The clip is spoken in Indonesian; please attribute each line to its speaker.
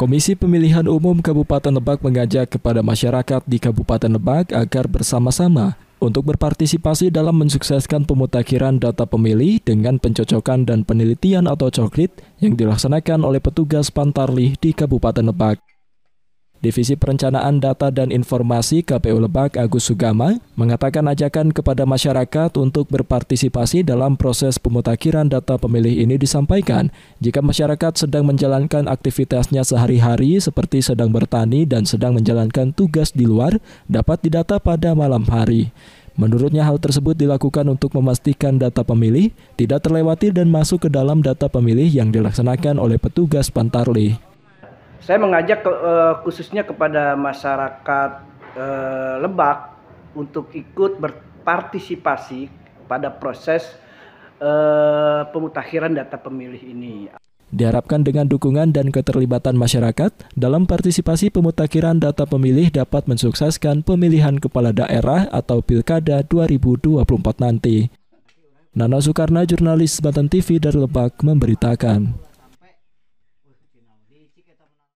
Speaker 1: Komisi Pemilihan Umum Kabupaten Lebak mengajak kepada masyarakat di Kabupaten Lebak agar bersama-sama untuk berpartisipasi dalam mensukseskan pemutakhiran data pemilih dengan pencocokan dan penelitian atau coklit yang dilaksanakan oleh petugas Pantarlih di Kabupaten Lebak. Divisi Perencanaan Data dan Informasi KPU Lebak Agus Sugama mengatakan ajakan kepada masyarakat untuk berpartisipasi dalam proses pemutakhiran data pemilih ini disampaikan jika masyarakat sedang menjalankan aktivitasnya sehari-hari seperti sedang bertani dan sedang menjalankan tugas di luar dapat didata pada malam hari. Menurutnya hal tersebut dilakukan untuk memastikan data pemilih tidak terlewati dan masuk ke dalam data pemilih yang dilaksanakan oleh petugas Pantarli
Speaker 2: saya mengajak ke, uh, khususnya kepada masyarakat uh, Lebak untuk ikut berpartisipasi pada proses uh, pemutakhiran data pemilih ini.
Speaker 1: Diharapkan dengan dukungan dan keterlibatan masyarakat dalam partisipasi pemutakhiran data pemilih dapat mensukseskan pemilihan kepala daerah atau Pilkada 2024 nanti. Nana Soekarna, jurnalis Banten TV dari Lebak, memberitakan.